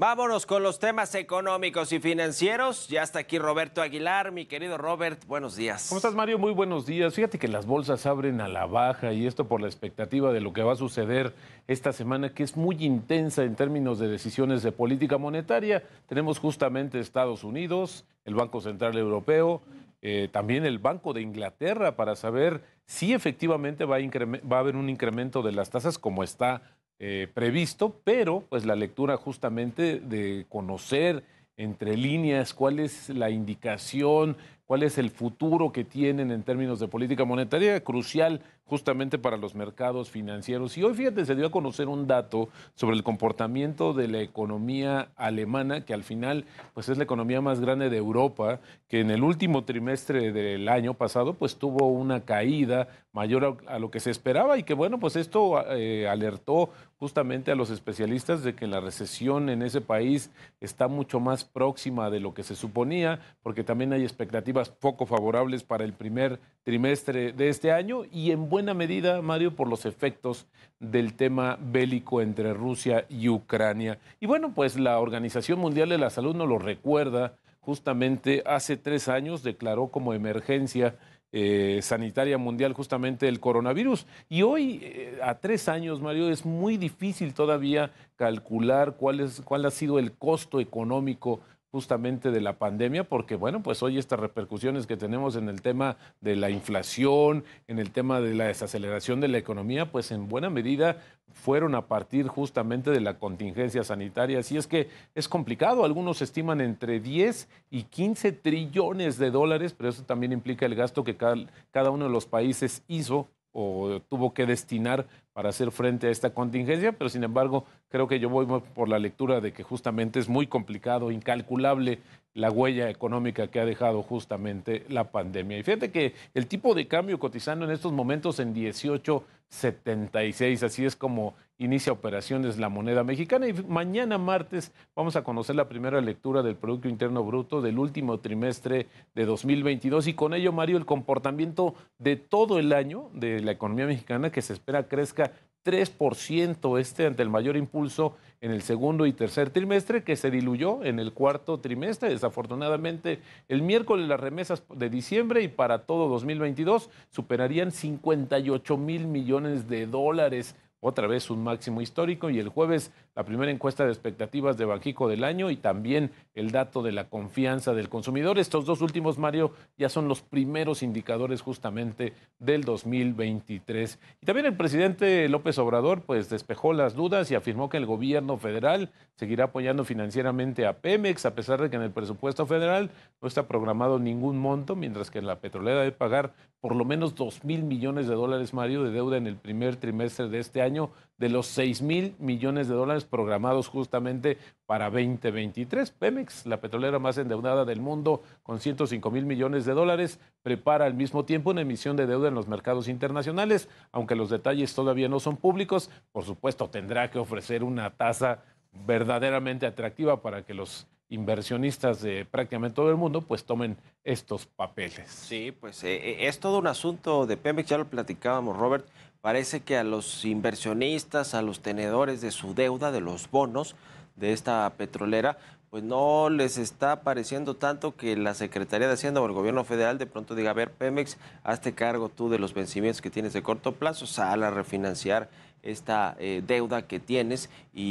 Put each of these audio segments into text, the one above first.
Vámonos con los temas económicos y financieros. Ya está aquí Roberto Aguilar. Mi querido Robert, buenos días. ¿Cómo estás, Mario? Muy buenos días. Fíjate que las bolsas abren a la baja y esto por la expectativa de lo que va a suceder esta semana, que es muy intensa en términos de decisiones de política monetaria. Tenemos justamente Estados Unidos, el Banco Central Europeo, eh, también el Banco de Inglaterra para saber si efectivamente va a, va a haber un incremento de las tasas como está eh, previsto, pero pues la lectura justamente de conocer entre líneas cuál es la indicación, cuál es el futuro que tienen en términos de política monetaria, crucial justamente para los mercados financieros. Y hoy, fíjate, se dio a conocer un dato sobre el comportamiento de la economía alemana, que al final pues es la economía más grande de Europa, que en el último trimestre del año pasado pues tuvo una caída mayor a, lo que se esperaba y que bueno, pues esto eh, alertó justamente a los especialistas de que la recesión en ese país está mucho más próxima de lo que se suponía, porque también hay expectativas poco favorables para el primer trimestre de este año y en buena medida, Mario, por los efectos del tema bélico entre Rusia y Ucrania. Y bueno, pues la Organización Mundial de la Salud nos lo recuerda, justamente hace tres años declaró como emergencia eh, sanitaria mundial justamente el coronavirus. Y hoy, eh, a tres años, Mario, es muy difícil todavía calcular cuál, es, cuál ha sido el costo económico justamente de la pandemia, porque bueno, pues hoy estas repercusiones que tenemos en el tema de la inflación, en el tema de la desaceleración de la economía, pues en buena medida fueron a partir justamente de la contingencia sanitaria. Así es que es complicado, algunos estiman entre 10 y 15 trillones de dólares, pero eso también implica el gasto que cada, cada uno de los países hizo o tuvo que destinar para hacer frente a esta contingencia, pero sin embargo creo que yo voy por la lectura de que justamente es muy complicado, incalculable la huella económica que ha dejado justamente la pandemia. Y fíjate que el tipo de cambio cotizando en estos momentos en 18 76. Así es como inicia operaciones la moneda mexicana y mañana martes vamos a conocer la primera lectura del Producto Interno Bruto del último trimestre de 2022 y con ello, Mario, el comportamiento de todo el año de la economía mexicana que se espera crezca 3% este ante el mayor impulso en el segundo y tercer trimestre que se diluyó en el cuarto trimestre. Desafortunadamente, el miércoles las remesas de diciembre y para todo 2022 superarían 58 mil millones de dólares, otra vez un máximo histórico, y el jueves la primera encuesta de expectativas de Banxico del año y también el dato de la confianza del consumidor. Estos dos últimos, Mario, ya son los primeros indicadores justamente del 2023. Y también el presidente López Obrador pues despejó las dudas y afirmó que el gobierno federal seguirá apoyando financieramente a Pemex a pesar de que en el presupuesto federal no está programado ningún monto, mientras que la petrolera debe pagar por lo menos dos mil millones de dólares, Mario, de deuda en el primer trimestre de este año de los 6 mil millones de dólares programados justamente para 2023. Pemex, la petrolera más endeudada del mundo, con 105 mil millones de dólares, prepara al mismo tiempo una emisión de deuda en los mercados internacionales, aunque los detalles todavía no son públicos. Por supuesto, tendrá que ofrecer una tasa verdaderamente atractiva para que los inversionistas de prácticamente todo el mundo pues tomen estos papeles. Sí, pues eh, eh, es todo un asunto de Pemex, ya lo platicábamos Robert, parece que a los inversionistas, a los tenedores de su deuda, de los bonos de esta petrolera, pues no les está pareciendo tanto que la Secretaría de Hacienda o el gobierno federal de pronto diga, a ver, Pemex, hazte cargo tú de los vencimientos que tienes de corto plazo, sal a refinanciar esta eh, deuda que tienes y,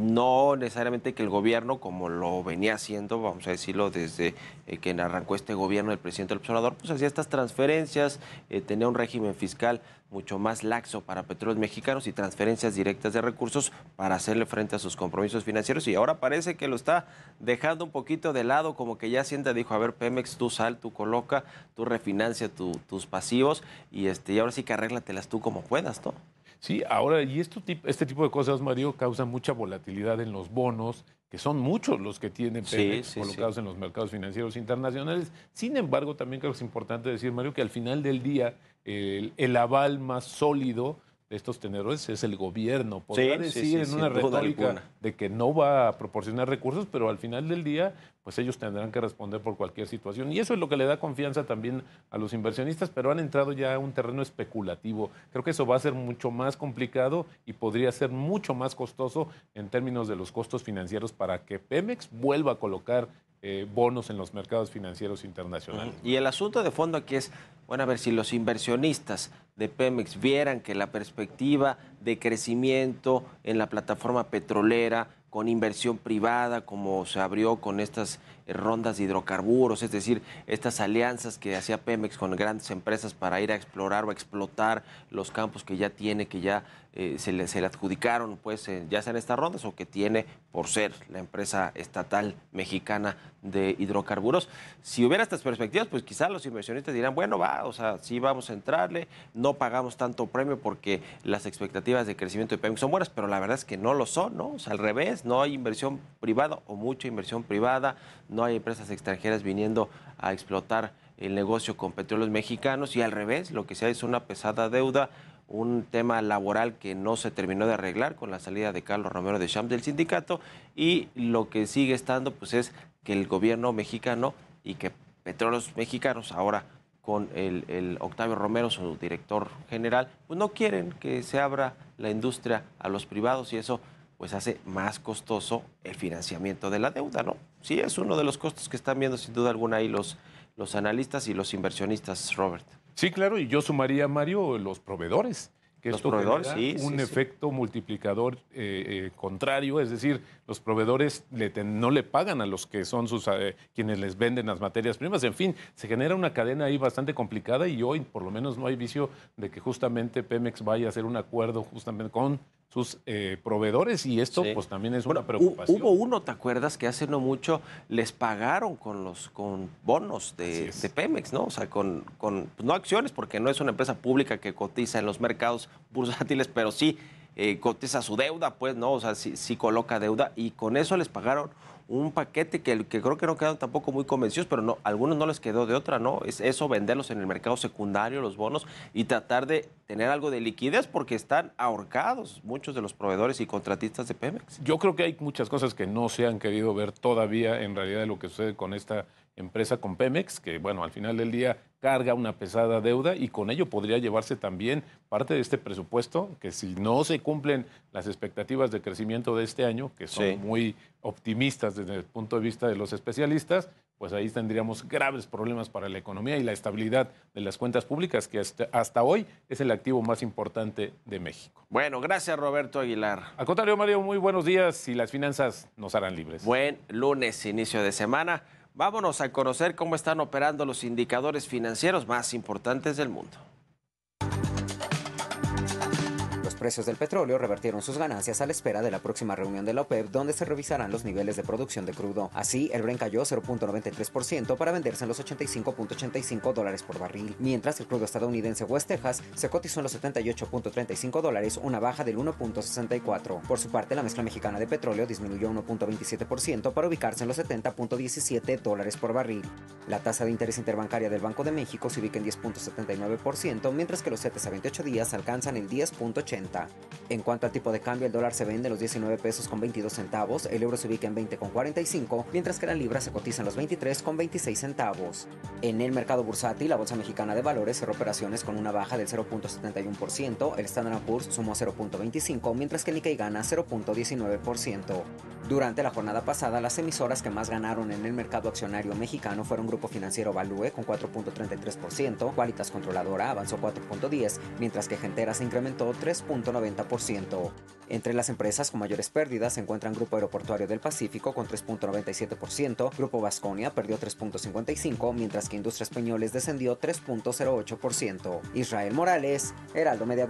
no necesariamente que el gobierno, como lo venía haciendo, vamos a decirlo, desde eh, que arrancó este gobierno el presidente del pues hacía estas transferencias, eh, tenía un régimen fiscal mucho más laxo para petróleos mexicanos y transferencias directas de recursos para hacerle frente a sus compromisos financieros y ahora parece que lo está dejando un poquito de lado, como que ya sienta, dijo, a ver, Pemex, tú sal, tú coloca, tú refinancia tus pasivos y, este, y ahora sí que arréglatelas tú como puedas, ¿no? Sí, ahora, y este tipo de cosas, Mario, causa mucha volatilidad en los bonos, que son muchos los que tienen sí, colocados en los mercados financieros internacionales. Sin embargo, también creo que es importante decir, Mario, que al final del día el aval más sólido de estos tenedores es el gobierno. Podrá sí, decir en una retórica de que no va a proporcionar recursos, pero al final del día, pues ellos tendrán que responder por cualquier situación. Y eso es lo que le da confianza también a los inversionistas, pero han entrado ya a un terreno especulativo. Creo que eso va a ser mucho más complicado y podría ser mucho más costoso en términos de los costos financieros para que Pemex vuelva a colocar eh, bonos en los mercados financieros internacionales. Y el asunto de fondo aquí es, bueno, a ver si los inversionistas de Pemex vieran que la perspectiva de crecimiento en la plataforma petrolera con inversión privada, como se abrió con estas eh, rondas de hidrocarburos, es decir, estas alianzas que hacía Pemex con grandes empresas para ir a explorar o a explotar los campos que ya tiene, que ya eh, se, le, adjudicaron, pues eh, ya sean estas rondas o que tiene por ser la empresa estatal mexicana de hidrocarburos. Si hubiera estas perspectivas, pues quizás los inversionistas dirán, bueno, va, o sea, sí vamos a entrarle, no pagamos tanto premio porque las expectativas de crecimiento de Pemex son buenas, pero la verdad es que no lo son, ¿no? O sea, al revés no hay inversión privada o mucha inversión privada, no hay empresas extranjeras viniendo a explotar el negocio con petróleos mexicanos y al revés, lo que se ha es una pesada deuda, un tema laboral que no se terminó de arreglar con la salida de Carlos Romero de Champs del sindicato y lo que sigue estando pues es que el gobierno mexicano y que petróleos mexicanos ahora con el, Octavio Romero, su director general, pues no quieren que se abra la industria a los privados y eso pues hace más costoso el financiamiento de la deuda, ¿no? Sí, es uno de los costos que están viendo sin duda alguna ahí los, los analistas y los inversionistas, Robert. Sí, claro, y yo sumaría, Mario, los proveedores. Que los proveedores, sí, un efecto multiplicador eh, eh, contrario, es decir, los proveedores no le pagan a los que son sus eh, quienes les venden las materias primas. En fin, se genera una cadena ahí bastante complicada y hoy por lo menos no hay vicio de que justamente Pemex vaya a hacer un acuerdo justamente con sus eh, proveedores y esto pues también es bueno, una preocupación. Hubo uno, ¿te acuerdas? Que hace no mucho les pagaron con los con bonos de, de Pemex, ¿no? O sea, con, pues, no acciones, porque no es una empresa pública que cotiza en los mercados bursátiles, pero sí eh, cotiza su deuda, pues, ¿no? O sea, sí, sí coloca deuda y con eso les pagaron un paquete que, que creo que no quedaron tampoco muy convencidos, pero no, algunos no les quedó de otra, ¿no? Es eso, venderlos en el mercado secundario, los bonos, y tratar de tener algo de liquidez porque están ahorcados muchos de los proveedores y contratistas de Pemex. Yo creo que hay muchas cosas que no se han querido ver todavía en realidad de lo que sucede con esta empresa, con Pemex, que bueno, al final del día carga una pesada deuda y con ello podría llevarse también parte de este presupuesto, que si no se cumplen las expectativas de crecimiento de este año, que son muy optimistas desde el punto de vista de los especialistas, pues ahí tendríamos graves problemas para la economía y la estabilidad de las cuentas públicas, que hasta, hasta hoy es el activo más importante de México. Bueno, gracias Roberto Aguilar. Al contrario, Mario, muy buenos días y las finanzas nos harán libres. Buen lunes, inicio de semana. Vámonos a conocer cómo están operando los indicadores financieros más importantes del mundo. precios del petróleo revertieron sus ganancias a la espera de la próxima reunión de la OPEP, donde se revisarán los niveles de producción de crudo. Así, el Bren cayó 0.93% para venderse en los 85.85 dólares por barril, mientras el crudo estadounidense West Texas se cotizó en los 78.35 dólares, una baja del 1.64. Por su parte, la mezcla mexicana de petróleo disminuyó 1.27% para ubicarse en los 70.17 dólares por barril. La tasa de interés interbancaria del Banco de México se ubica en 10.79%, mientras que los 7 a 28 días alcanzan el 10.80. En cuanto al tipo de cambio, el dólar se vende en los 19 pesos con 22 centavos, el euro se ubica en 20 con 45, mientras que la libra se cotiza en los 23 con 26 centavos. En el mercado bursátil, la Bolsa Mexicana de Valores cerró operaciones con una baja del 0.71%, el Standard Poor's sumó 0.25, mientras que Nikkei gana 0.19%. Durante la jornada pasada, las emisoras que más ganaron en el mercado accionario mexicano fueron Grupo Financiero Value con 4.33%, Qualitas Controladora avanzó 4.10%, mientras que Gentera se incrementó 3.90%. Entre las empresas con mayores pérdidas se encuentran Grupo Aeroportuario del Pacífico con 3.97%, Grupo Vasconia perdió 3.55%, mientras que Industria Españoles descendió 3.08%. Israel Morales, Heraldo Media